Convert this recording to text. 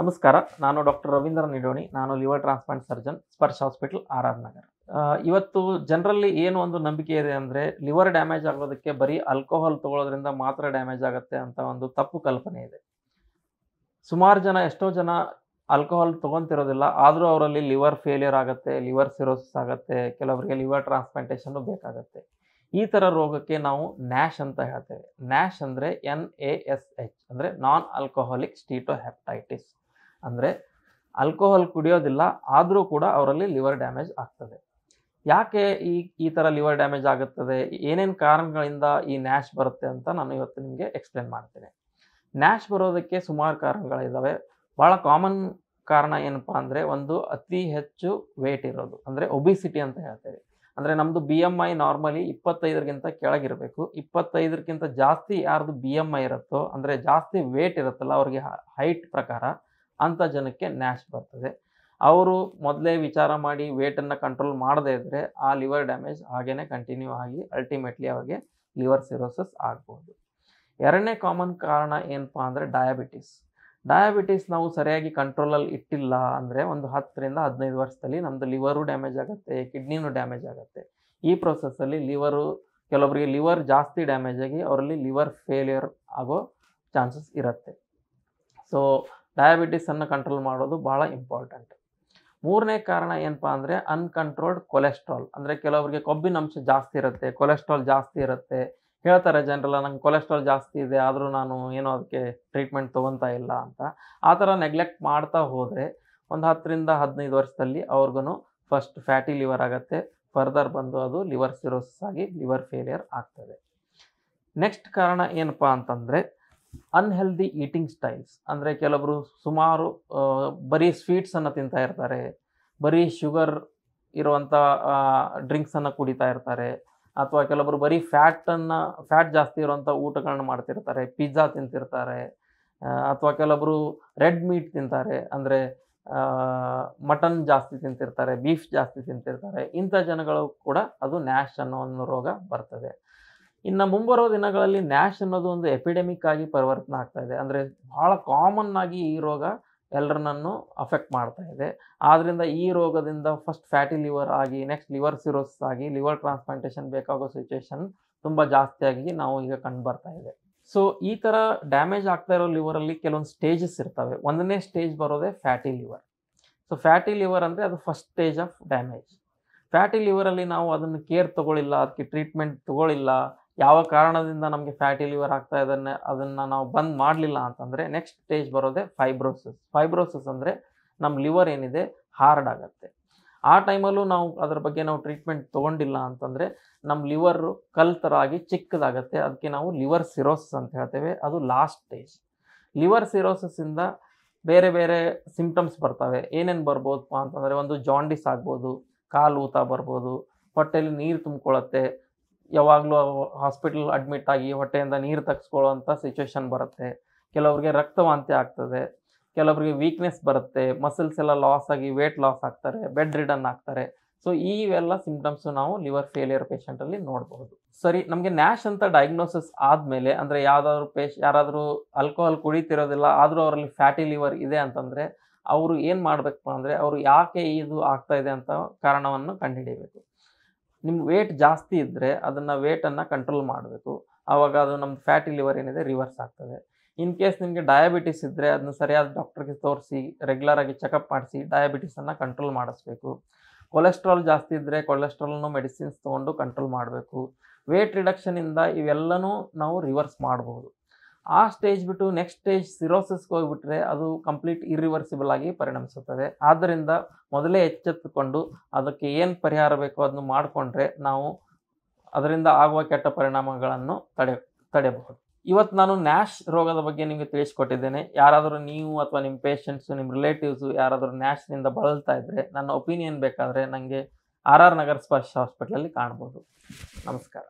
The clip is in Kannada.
ನಮಸ್ಕಾರ ನಾನು ಡಾಕ್ಟರ್ ರವೀಂದ್ರ ನಿಡೋಣಿ ನಾನು liver transplant surgeon Sparsh hospital R R Nagar ಇವತ್ತು ಜನರಲ್ಲಿ ಏನು ಒಂದು ನಂಬಿಕೆ ಇದೆ ಅಂದರೆ ಲಿವರ್ ಡ್ಯಾಮೇಜ್ ಆಗೋದಕ್ಕೆ ಬರೀ ಆಲ್ಕೋಹಾಲ್ ತಗೊಳ್ಳೋದ್ರಿಂದ ಮಾತ್ರ ಡ್ಯಾಮೇಜ್ ಆಗುತ್ತೆ ಅಂತ ಒಂದು ತಪ್ಪು ಕಲ್ಪನೆ ಇದೆ ಸುಮಾರು ಜನ ಎಷ್ಟೋ ಜನ ಆಲ್ಕೋಹಾಲ್ ತೊಗೊತಿರೋದಿಲ್ಲ ಆದರೂ ಅವರಲ್ಲಿ ಲಿವರ್ ಫೇಲಿಯರ್ ಆಗುತ್ತೆ ಲಿವರ್ ಸಿರೋಸಿಸ್ ಆಗುತ್ತೆ ಕೆಲವರಿಗೆ ಲಿವರ್ ಟ್ರಾನ್ಸ್ಪ್ಲಾಂಟೇಷನ್ ಬೇಕಾಗುತ್ತೆ ಈ ಥರ ರೋಗಕ್ಕೆ ನಾವು ನ್ಯಾಶ್ ಅಂತ ಹೇಳ್ತೇವೆ ನ್ಯಾಶ್ ಅಂದರೆ ಎನ್ ಎ ಎಸ್ ಎಚ್ ಅಂದರೆ ನಾನ್ ಆಲ್ಕೋಹಾಲಿಕ್ ಸ್ಟೀಟೋ ಹೆಪ್ಟೈಟಿಸ್ ಅಂದರೆ ಆಲ್ಕೋಹಾಲ್ ಕುಡಿಯೋದಿಲ್ಲ ಆದರೂ ಕೂಡ ಅವರಲ್ಲಿ ಲಿವರ್ ಡ್ಯಾಮೇಜ್ ಆಗ್ತದೆ ಯಾಕೆ ಈ ಈ ಥರ ಲಿವರ್ ಡ್ಯಾಮೇಜ್ ಆಗುತ್ತದೆ ಏನೇನು ಕಾರಣಗಳಿಂದ ಈ ನ್ಯಾಶ್ ಬರುತ್ತೆ ಅಂತ ನಾನು ಇವತ್ತು ನಿಮಗೆ ಎಕ್ಸ್ಪ್ಲೇನ್ ಮಾಡ್ತೀನಿ ನ್ಯಾಶ್ ಬರೋದಕ್ಕೆ ಸುಮಾರು ಕಾರಣಗಳಿದ್ದಾವೆ ಭಾಳ ಕಾಮನ್ ಕಾರಣ ಏನಪ್ಪ ಅಂದರೆ ಒಂದು ಅತಿ ಹೆಚ್ಚು ವೇಟ್ ಇರೋದು ಅಂದರೆ ಒಬಿಸಿಟಿ ಅಂತ ಹೇಳ್ತೇವೆ ಅಂದರೆ ನಮ್ಮದು ಬಿ ಎಮ್ ಐ ನಾರ್ಮಲಿ ಇಪ್ಪತ್ತೈದರಿಗಿಂತ ಕೆಳಗಿರಬೇಕು ಇಪ್ಪತ್ತೈದಕ್ಕಿಂತ ಜಾಸ್ತಿ ಯಾರ್ದು ಬಿ ಎಮ್ ಐ ಇರುತ್ತೋ ಅಂದರೆ ಜಾಸ್ತಿ ವೇಟ್ ಇರುತ್ತಲ್ಲ ಅವ್ರಿಗೆ ಹೈಟ್ ಪ್ರಕಾರ ಅಂಥ ಜನಕ್ಕೆ ನ್ಯಾಶ್ ಬರ್ತದೆ ಅವರು ಮೊದಲೇ ವಿಚಾರ ಮಾಡಿ ವೇಟನ್ನು ಕಂಟ್ರೋಲ್ ಮಾಡದೇ ಇದ್ದರೆ ಆ ಲಿವರ್ ಡ್ಯಾಮೇಜ್ ಹಾಗೇ ಕಂಟಿನ್ಯೂ ಆಗಿ ಅಲ್ಟಿಮೇಟ್ಲಿ ಅವರಿಗೆ ಲಿವರ್ ಸಿರೋಸಸ್ ಆಗ್ಬೋದು ಎರಡನೇ ಕಾಮನ್ ಕಾರಣ ಏನಪ್ಪ ಅಂದರೆ ಡಯಾಬಿಟಿಸ್ ಡಯಾಬಿಟಿಸ್ ನಾವು ಸರಿಯಾಗಿ ಕಂಟ್ರೋಲಲ್ಲಿ ಇಟ್ಟಿಲ್ಲ ಅಂದರೆ ಒಂದು ಹತ್ತರಿಂದ ಹದಿನೈದು ವರ್ಷದಲ್ಲಿ ನಮ್ಮದು ಲಿವರು ಡ್ಯಾಮೇಜ್ ಆಗುತ್ತೆ ಕಿಡ್ನಿನೂ ಡ್ಯಾಮೇಜ್ ಆಗುತ್ತೆ ಈ ಪ್ರೊಸೆಸ್ಸಲ್ಲಿ ಲಿವರು ಕೆಲವೊಬ್ಬರಿಗೆ ಲಿವರ್ ಜಾಸ್ತಿ ಡ್ಯಾಮೇಜ್ ಆಗಿ ಅವರಲ್ಲಿ ಲಿವರ್ ಫೇಲಿಯರ್ ಆಗೋ ಚಾನ್ಸಸ್ ಇರುತ್ತೆ ಸೊ ಡಯಾಬಿಟಿಸನ್ನು ಕಂಟ್ರೋಲ್ ಮಾಡೋದು ಭಾಳ ಇಂಪಾರ್ಟೆಂಟ್ ಮೂರನೇ ಕಾರಣ ಏನಪ್ಪ ಅಂದರೆ ಅನ್ಕಂಟ್ರೋಲ್ಡ್ ಕೊಲೆಸ್ಟ್ರಾಲ್ ಅಂದರೆ ಕೆಲವರಿಗೆ ಕೊಬ್ಬಿನ ಅಂಶ ಜಾಸ್ತಿ ಇರುತ್ತೆ ಕೊಲೆಸ್ಟ್ರಾಲ್ ಜಾಸ್ತಿ ಇರುತ್ತೆ ಹೇಳ್ತಾರೆ ಜನರಲ್ಲ ನಂಗೆ ಕೊಲೆಸ್ಟ್ರಾಲ್ ಜಾಸ್ತಿ ಇದೆ ಆದರೂ ನಾನು ಏನೋ ಅದಕ್ಕೆ ಟ್ರೀಟ್ಮೆಂಟ್ ತೊಗೊತಾ ಇಲ್ಲ ಅಂತ ಆ ಥರ ನೆಗ್ಲೆಕ್ಟ್ ಮಾಡ್ತಾ ಹೋದರೆ ಒಂದು ಹತ್ತರಿಂದ ಹದಿನೈದು ವರ್ಷದಲ್ಲಿ ಅವ್ರಿಗೂ ಫಸ್ಟ್ ಫ್ಯಾಟಿ ಲಿವರ್ ಆಗುತ್ತೆ ಫರ್ದರ್ ಬಂದು ಅದು ಲಿವರ್ ಸಿರೋಸಿಸ್ ಆಗಿ ಲಿವರ್ ಫೇಲಿಯರ್ ಆಗ್ತದೆ ನೆಕ್ಸ್ಟ್ ಕಾರಣ ಏನಪ್ಪ ಅಂತಂದರೆ ಅನ್ಹೆಲ್ದಿ ಈಟಿಂಗ್ ಸ್ಟೈಲ್ಸ್ ಅಂದರೆ ಕೆಲವರು ಸುಮಾರು ಬರೀ ಸ್ವೀಟ್ಸನ್ನು ತಿಂತಾ ಇರ್ತಾರೆ ಬರೀ ಶುಗರ್ ಇರುವಂಥ ಡ್ರಿಂಕ್ಸನ್ನು ಕುಡಿತಾ ಇರ್ತಾರೆ ಅಥವಾ ಕೆಲವರು ಬರೀ ಫ್ಯಾಟನ್ನು ಫ್ಯಾಟ್ ಜಾಸ್ತಿ ಇರುವಂಥ ಊಟಗಳನ್ನ ಮಾಡ್ತಿರ್ತಾರೆ ಪಿಜ್ಜಾ ತಿಂತಿರ್ತಾರೆ ಅಥವಾ ಕೆಲವರು ರೆಡ್ ಮೀಟ್ ತಿಂತಾರೆ ಅಂದರೆ ಮಟನ್ ಜಾಸ್ತಿ ತಿಂತಿರ್ತಾರೆ ಬೀಫ್ ಜಾಸ್ತಿ ತಿಂತಿರ್ತಾರೆ ಇಂಥ ಜನಗಳು ಕೂಡ ಅದು ನ್ಯಾಶ್ ಅನ್ನೋ ಒಂದು ರೋಗ ಬರ್ತದೆ ಇನ್ನು ಮುಂಬರುವ ದಿನಗಳಲ್ಲಿ ನ್ಯಾಶ್ ಅನ್ನೋದು ಒಂದು ಎಪಿಡೆಮಿಕ್ ಆಗಿ ಪರಿವರ್ತನೆ ಆಗ್ತಾ ಇದೆ ಅಂದರೆ ಭಾಳ ಕಾಮನ್ ಆಗಿ ಈ ರೋಗ ಎಲ್ಲರನ್ನೂ ಅಫೆಕ್ಟ್ ಮಾಡ್ತಾ ಇದೆ ಆದ್ದರಿಂದ ಈ ರೋಗದಿಂದ ಫಸ್ಟ್ ಫ್ಯಾಟಿ ಲಿವರ್ ಆಗಿ ನೆಕ್ಸ್ಟ್ ಲಿವರ್ ಸಿರೋಸಿಸ್ ಆಗಿ ಲಿವರ್ ಟ್ರಾನ್ಸ್ಪ್ಲಾಂಟೇಷನ್ ಬೇಕಾಗೋ ಸಿಚುಯೇಷನ್ ತುಂಬ ಜಾಸ್ತಿಯಾಗಿ ನಾವು ಈಗ ಕಂಡು ಬರ್ತಾ ಇದೆ ಸೊ ಈ ಥರ ಡ್ಯಾಮೇಜ್ ಆಗ್ತಾ ಇರೋ ಲಿವರಲ್ಲಿ ಕೆಲವೊಂದು ಸ್ಟೇಜಸ್ ಇರ್ತವೆ ಒಂದನೇ ಸ್ಟೇಜ್ ಬರೋದೇ fatty liver so fatty liver ಅಂದರೆ ಅದು first stage of damage fatty ಲಿವರಲ್ಲಿ ನಾವು ಅದನ್ನು ಕೇರ್ ತೊಗೊಳಿಲ್ಲ ಅದಕ್ಕೆ ಟ್ರೀಟ್ಮೆಂಟ್ ತೊಗೊಳಿಲ್ಲ ಯಾವ ಕಾರಣದಿಂದ ನಮಗೆ ಫ್ಯಾಟಿ ಲಿವರ್ ಆಗ್ತಾ ಇದನ್ನೇ ಅದನ್ನು ನಾವು ಬಂದ್ ಮಾಡಲಿಲ್ಲ ಅಂತಂದರೆ ನೆಕ್ಸ್ಟ್ ಸ್ಟೇಜ್ ಬರೋದೇ ಫೈಬ್ರೋಸಿಸ್ ಫೈಬ್ರೋಸಿಸ್ ಅಂದರೆ ನಮ್ಮ ಲಿವರ್ ಏನಿದೆ ಹಾರ್ಡ್ ಆಗುತ್ತೆ ಆ ಟೈಮಲ್ಲೂ ನಾವು ಅದ್ರ ಬಗ್ಗೆ ನಾವು ಟ್ರೀಟ್ಮೆಂಟ್ ತೊಗೊಂಡಿಲ್ಲ ಅಂತಂದರೆ ನಮ್ಮ ಲಿವರು ಕಲ್ ಥರ ಆಗಿ ಚಿಕ್ಕದಾಗತ್ತೆ ಅದಕ್ಕೆ ನಾವು ಲಿವರ್ ಸಿರೋಸಿಸ್ ಅಂತ ಹೇಳ್ತೇವೆ ಅದು ಲಾಸ್ಟ್ ಸ್ಟೇಜ್ ಲಿವರ್ ಇಂದ ಬೇರೆ ಬೇರೆ ಸಿಂಪ್ಟಮ್ಸ್ ಬರ್ತವೆ ಏನೇನು ಬರ್ಬೋದಪ್ಪ ಅಂತಂದರೆ ಒಂದು ಜಾಂಡಿಸ್ ಆಗ್ಬೋದು ಕಾಲು ಊತ ಬರ್ಬೋದು ಹೊಟ್ಟೆಯಲ್ಲಿ ನೀರು ತುಂಬಿಕೊಳ್ಳುತ್ತೆ ಯಾವಾಗಲೂ ಹಾಸ್ಪಿಟಲ್ ಅಡ್ಮಿಟ್ ಆಗಿ ಹೊಟ್ಟೆಯಿಂದ ನೀರು ತಗ್ಸ್ಕೊಳ್ಳೋವಂಥ ಸಿಚುವೇಶನ್ ಬರುತ್ತೆ ಕೆಲವ್ರಿಗೆ ರಕ್ತವಾಂತಿ ಆಗ್ತದೆ ಕೆಲವರಿಗೆ ವೀಕ್ನೆಸ್ ಬರುತ್ತೆ ಮಸಲ್ಸ್ ಎಲ್ಲ ಲಾಸ್ ಆಗಿ ವೇಟ್ ಲಾಸ್ ಆಗ್ತಾರೆ ಬೆಡ್ ರಿಡನ್ ಆಗ್ತಾರೆ ಸೊ ಇವೆಲ್ಲ ಸಿಂಪ್ಟಮ್ಸು ನಾವು ಲಿವರ್ ಫೇಲಿಯರ್ ಪೇಷಂಟಲ್ಲಿ ನೋಡ್ಬೋದು ಸರಿ ನಮಗೆ ನ್ಯಾಶ್ ಅಂತ ಡಯಾಗ್ನೋಸಿಸ್ ಆದಮೇಲೆ ಅಂದರೆ ಯಾವುದಾದ್ರು ಪೇಶ್ ಯಾರಾದರೂ ಆಲ್ಕೋಹಾಲ್ ಕುಡಿತಿರೋದಿಲ್ಲ ಆದರೂ ಅವರಲ್ಲಿ ಫ್ಯಾಟಿ ಲಿವರ್ ಇದೆ ಅಂತಂದರೆ ಅವರು ಏನು ಮಾಡಬೇಕು ಅಂದರೆ ಅವರು ಯಾಕೆ ಇದು ಆಗ್ತಾಯಿದೆ ಅಂತ ಕಾರಣವನ್ನು ಕಂಡುಹಿಡಿಯಬೇಕು ನಿಮ್ಗೆ ವೇಟ್ ಜಾಸ್ತಿ ಇದ್ದರೆ ಅದನ್ನು ವೇಟನ್ನು ಕಂಟ್ರೋಲ್ ಮಾಡಬೇಕು ಆವಾಗ ಅದು ನಮ್ಮ ಫ್ಯಾಟಿ ಲಿವರ್ ಏನಿದೆ ರಿವರ್ಸ್ ಆಗ್ತದೆ ಇನ್ ಕೇಸ್ ನಿಮಗೆ ಡಯಾಬಿಟಿಸ್ ಇದ್ದರೆ ಅದನ್ನ ಸರಿಯಾದ ಡಾಕ್ಟ್ರಿಗೆ ತೋರಿಸಿ ರೆಗ್ಯುಲರಾಗಿ ಚೆಕಪ್ ಮಾಡಿಸಿ ಡಯಾಬಿಟಿಸನ್ನು ಕಂಟ್ರೋಲ್ ಮಾಡಿಸ್ಬೇಕು ಕೊಲೆಸ್ಟ್ರಾಲ್ ಜಾಸ್ತಿ ಇದ್ದರೆ ಕೊಲೆಸ್ಟ್ರಾಲ್ನು ಮೆಡಿಸಿನ್ಸ್ ತೊಗೊಂಡು ಕಂಟ್ರೋಲ್ ಮಾಡಬೇಕು ವೇಟ್ ರಿಡಕ್ಷನಿಂದ ಇವೆಲ್ಲನೂ ನಾವು ರಿವರ್ಸ್ ಮಾಡ್ಬೋದು ಆ ಸ್ಟೇಜ್ ಬಿಟ್ಟು ನೆಕ್ಸ್ಟ್ ಸ್ಟೇಜ್ ಸಿರೋಸಿಸ್ಗೆ ಹೋಗ್ಬಿಟ್ರೆ ಅದು ಕಂಪ್ಲೀಟ್ ಇರಿವರ್ಸಿಬಲ್ ಆಗಿ ಪರಿಣಮಿಸುತ್ತದೆ ಆದ್ದರಿಂದ ಮೊದಲೇ ಎಚ್ಚೆತ್ತುಕೊಂಡು ಅದಕ್ಕೆ ಏನು ಪರಿಹಾರ ಬೇಕೋ ಅದನ್ನು ಮಾಡಿಕೊಂಡ್ರೆ ನಾವು ಅದರಿಂದ ಆಗುವ ಕೆಟ್ಟ ಪರಿಣಾಮಗಳನ್ನು ತಡೆ ತಡೆಯಬಹುದು ಇವತ್ತು ನಾನು ನ್ಯಾಶ್ ರೋಗದ ಬಗ್ಗೆ ನಿಮಗೆ ತಿಳಿಸ್ಕೊಟ್ಟಿದ್ದೇನೆ ಯಾರಾದರೂ ನೀವು ಅಥವಾ ನಿಮ್ಮ ಪೇಷಂಟ್ಸು ನಿಮ್ಮ ರಿಲೇಟಿವ್ಸು ಯಾರಾದರೂ ನ್ಯಾಶ್ನಿಂದ ಬಳಲ್ತಾ ಇದ್ದರೆ ನನ್ನ ಒಪಿನಿಯನ್ ಬೇಕಾದರೆ ನನಗೆ ಆರ್ ಆರ್ ನಗರ್ ಸ್ಪರ್ಶ ಹಾಸ್ಪಿಟ್ಲಲ್ಲಿ ಕಾಣ್ಬೋದು ನಮಸ್ಕಾರ